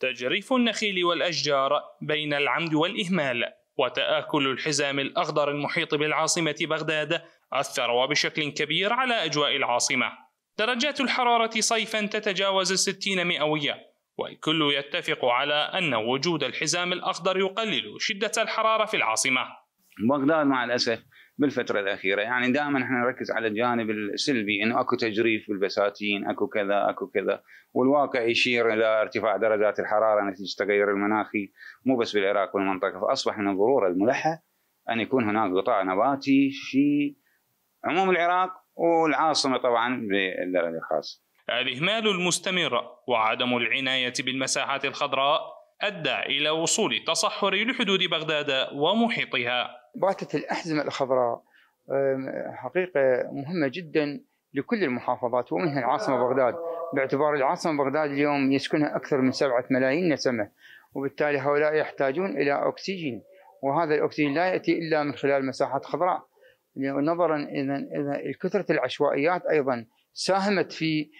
تجريف النخيل والأشجار بين العمد والإهمال وتآكل الحزام الأخضر المحيط بالعاصمة بغداد أثر بشكل كبير على أجواء العاصمة درجات الحرارة صيفا تتجاوز الستين مئوية والكل يتفق على أن وجود الحزام الأخضر يقلل شدة الحرارة في العاصمة بغداد مع الاسف بالفتره الاخيره يعني دائما احنا نركز على الجانب السلبي انه اكو تجريف بالبساتين اكو كذا اكو كذا والواقع يشير الى ارتفاع درجات الحراره نتيجه التغير المناخي مو بس بالعراق والمنطقه فاصبح من الضروره الملحه ان يكون هناك غطاء نباتي في عموم العراق والعاصمه طبعا بالدرجه الخاصه. الاهمال المستمر وعدم العنايه بالمساحات الخضراء ادى الى وصول تصحر لحدود بغداد ومحيطها. باتت الأحزمة الخضراء حقيقة مهمة جدا لكل المحافظات ومنها العاصمة بغداد باعتبار العاصمة بغداد اليوم يسكنها أكثر من سبعة ملايين نسمة وبالتالي هؤلاء يحتاجون إلى أكسجين وهذا الأكسجين لا يأتي إلا من خلال مساحات خضراء نظرا إذا كثرة العشوائيات أيضا ساهمت في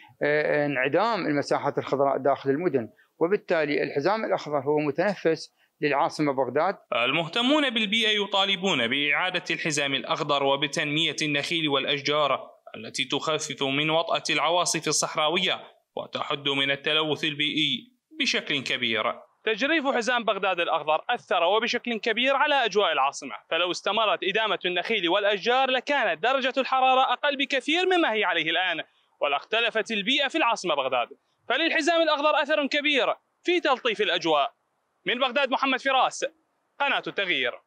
انعدام المساحات الخضراء داخل المدن وبالتالي الحزام الأخضر هو متنفس للعاصمة بغداد المهتمون بالبيئة يطالبون بإعادة الحزام الأخضر وبتنمية النخيل والأشجار التي تخفف من وطأة العواصف الصحراوية وتحد من التلوث البيئي بشكل كبير تجريف حزام بغداد الأخضر أثر وبشكل كبير على أجواء العاصمة فلو استمرت إدامة النخيل والأشجار لكانت درجة الحرارة أقل بكثير مما هي عليه الآن ولاختلفت البيئة في العاصمة بغداد فللحزام الأخضر أثر كبير في تلطيف الأجواء من بغداد محمد فراس قناة التغيير